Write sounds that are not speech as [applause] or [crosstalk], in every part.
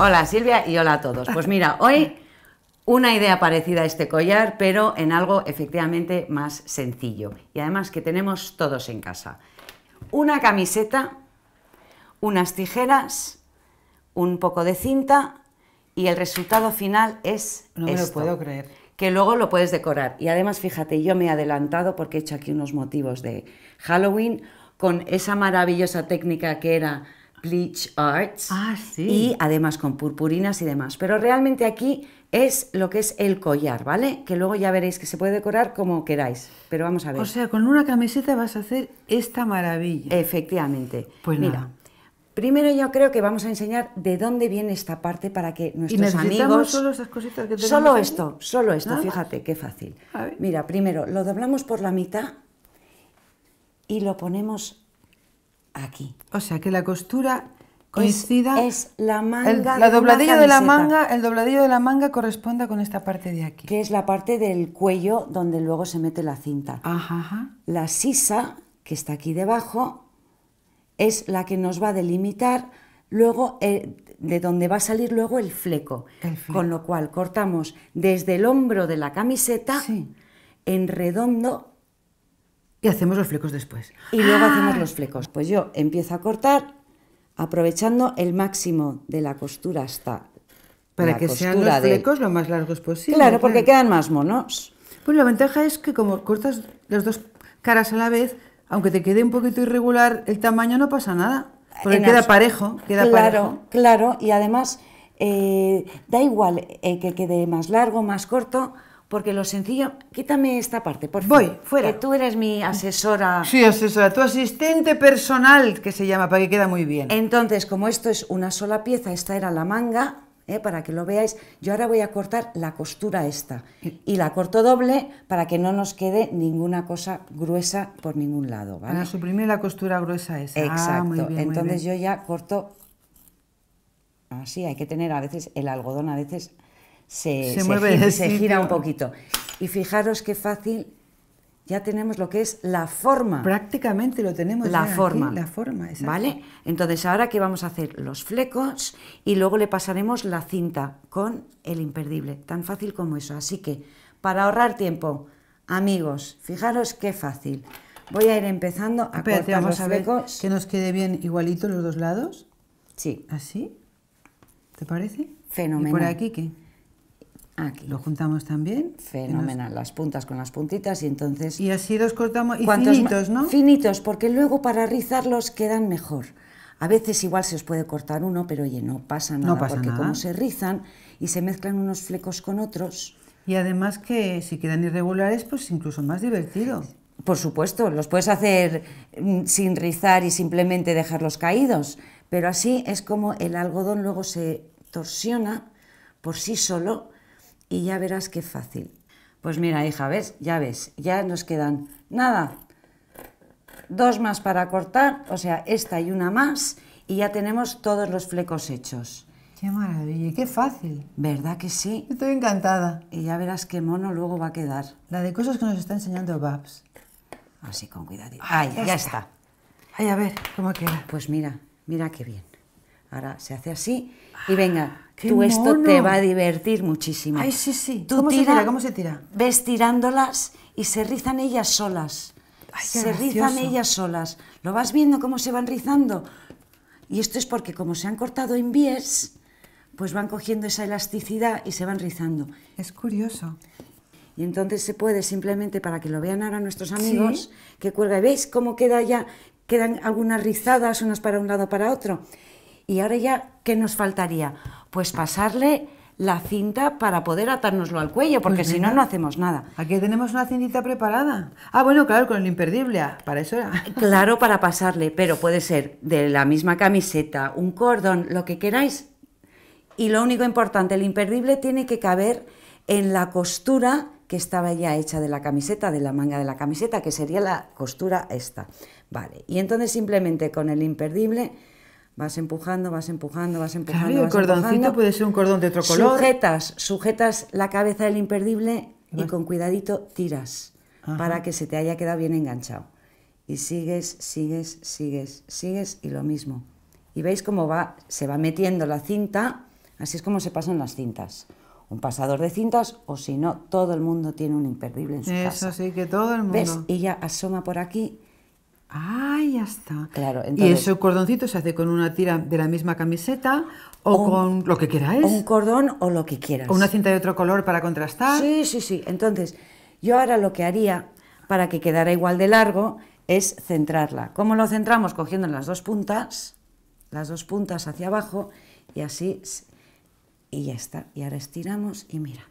Hola Silvia y hola a todos. Pues mira, hoy una idea parecida a este collar, pero en algo efectivamente más sencillo y además que tenemos todos en casa. Una camiseta, unas tijeras, un poco de cinta y el resultado final es No me lo puedo creer. Que luego lo puedes decorar. Y además, fíjate, yo me he adelantado porque he hecho aquí unos motivos de Halloween con esa maravillosa técnica que era Bleach Arts ah, y además con purpurinas y demás. Pero realmente aquí es lo que es el collar, ¿vale? Que luego ya veréis que se puede decorar como queráis, pero vamos a ver. O sea, con una camiseta vas a hacer esta maravilla. Efectivamente. Pues mira, primero yo creo que vamos a enseñar de dónde viene esta parte para que nuestros amigos solo esas cositas que tenemos Solo esto, solo esto, fíjate qué fácil. Mira, primero lo doblamos por la mitad y lo ponemos aquí. O sea, que la costura coincida... Es, la manga... El, dobladillo de, la manga, el dobladillo de la manga corresponda con esta parte de aquí. Que es la parte del cuello donde luego se mete la cinta. La sisa, que está aquí debajo, es la que nos va a delimitar luego eh, de donde va a salir luego el fleco. Con lo cual cortamos desde el hombro de la camiseta en redondo y hacemos los flecos después. Y luego ah. hacemos los flecos. Pues yo empiezo a cortar aprovechando el máximo de la costura hasta para que sean los flecos lo más largos posible. Claro, porque quedan más monos. Pues la ventaja es que como cortas las dos caras a la vez, aunque te quede un poquito irregular el tamaño, no pasa nada. Porque queda parejo, queda claro, Claro, y además eh, da igual eh, que quede más largo, o más corto, porque lo sencillo, quítame esta parte, por favor. Voy, fuera. Que tú eres mi asesora. Sí, asesora, tu asistente personal, que se llama, para que queda muy bien. Entonces, como esto es una sola pieza, esta era la manga, ¿eh? para que lo veáis, yo ahora voy a cortar la costura esta. Y la corto doble para que no nos quede ninguna cosa gruesa por ningún lado, ¿vale? Para suprimir la costura gruesa esa. Ah, Exacto. Entonces yo ya corto así, hay que tener a veces el algodón, a veces se, se, mueve gira, se gira un poquito. Y fijaros qué fácil ya tenemos lo que es la forma. Prácticamente lo tenemos. La forma. la forma, ¿Vale? Entonces ahora que vamos a hacer los flecos y luego le pasaremos la cinta con el imperdible. Tan fácil como eso. Así que para ahorrar tiempo, amigos, fijaros qué fácil. Voy a ir empezando a vamos a ver flecos. Que nos quede bien igualito los dos lados. Sí. ¿Así? ¿Te parece? Fenomenal. por aquí qué? Aquí. Lo juntamos también. Fenomenal, las puntas con las puntitas y entonces... Y así los cortamos y finitos, ¿no? Finitos, porque luego para rizarlos quedan mejor. A veces igual se os puede cortar uno, pero oye, no pasa nada, no pasa porque como se rizan y se mezclan unos flecos con otros... Y además que si quedan irregulares, pues incluso más divertido. Por supuesto, los puedes hacer mm, sin rizar y simplemente dejarlos caídos, pero así es como el algodón luego se torsiona por sí solo y ya verás qué fácil. Pues mira, hija, ¿ves? Ya ves, ya nos quedan nada. Dos más para cortar, o sea, esta y una más, y ya tenemos todos los flecos hechos. Qué maravilla, qué fácil. ¿Verdad que sí? Estoy encantada. Y ya verás qué mono luego va a quedar. La de cosas que nos está enseñando Babs. Así, con cuidado. Ay, ah, ya, está. Ay, a ver, ¿cómo queda? Pues mira, mira qué bien. Ahora se hace así y venga, tú esto te va a divertir muchísimo. Ay, sí, sí. ¿Cómo, se tira? ¿Cómo se tira? Ves tirándolas y se rizan ellas solas. se rizan ellas solas. ¿Lo vas viendo cómo se van rizando? Y esto es porque como se han cortado en bies, pues van cogiendo esa elasticidad y se van rizando. Es curioso. Y entonces se puede simplemente, para que lo vean ahora nuestros amigos, que cuelga. ¿Veis cómo queda ya? Quedan algunas rizadas, unas para un lado, para otro. Y ahora ya, ¿qué nos faltaría? pues pasarle la cinta para poder atárnoslo al cuello, porque pues si no, no hacemos nada. Aquí tenemos una cintita preparada. Ah, bueno, claro, con el imperdible, ah, para eso era. [laughs] Claro, para pasarle, pero puede ser de la misma camiseta, un cordón, lo que queráis. Y lo único importante, el imperdible tiene que caber en la costura que estaba ya hecha de la camiseta, de la manga de la camiseta, que sería la costura esta. Vale, y entonces simplemente con el imperdible vas empujando, vas empujando, vas empujando. Claro, vas el cordoncito puede ser un cordón de otro color. Sujetas, sujetas la cabeza del imperdible y con cuidadito tiras para que se te haya quedado bien enganchado. Y sigues, sigues, sigues, sigues y lo mismo. Y veis cómo va, se va metiendo la cinta, así es como se pasan las cintas. Un pasador de cintas, o si no, todo el mundo tiene un imperdible en su casa. Eso sí, que todo el mundo. ¿Ves? Y ya asoma por aquí, Ah, ya está. Claro, y ese cordoncito se hace con una tira de la misma camiseta o con lo que quieras. Un cordón o lo que quieras. O una cinta de otro color para contrastar. Sí, sí, sí. Entonces, yo ahora lo que haría para que quedara igual de largo es centrarla. ¿Cómo lo centramos? Cogiendo las dos puntas, las dos puntas hacia abajo y así, y ya está. Y ahora estiramos y mira.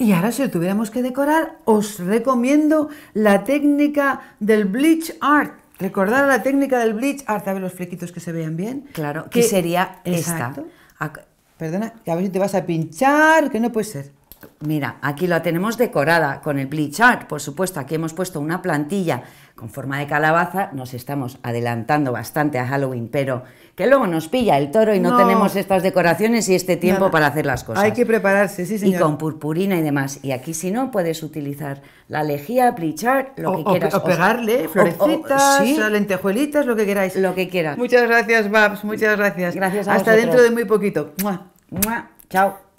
Y ahora si lo tuviéramos que decorar, os recomiendo la técnica del bleach art. Recordar la técnica del bleach art, a ver los flequitos que se vean bien. Claro, que, sería exacto. esta. Perdona, que a ver si te vas a pinchar, que no puede ser. Mira, aquí la tenemos decorada con el bleach por supuesto, aquí hemos puesto una plantilla con forma de calabaza, nos estamos adelantando bastante a Halloween, pero que luego nos pilla el toro y no, tenemos estas decoraciones y este tiempo para hacer las cosas. Hay que prepararse, sí, señor. Y con purpurina y demás. Y aquí si no, puedes utilizar la lejía, bleach lo que quieras. O, pegarle florecitas, lentejuelitas, lo que queráis. Lo que quieras. Muchas gracias, Babs, muchas gracias. Gracias a Hasta dentro de muy poquito. Chao.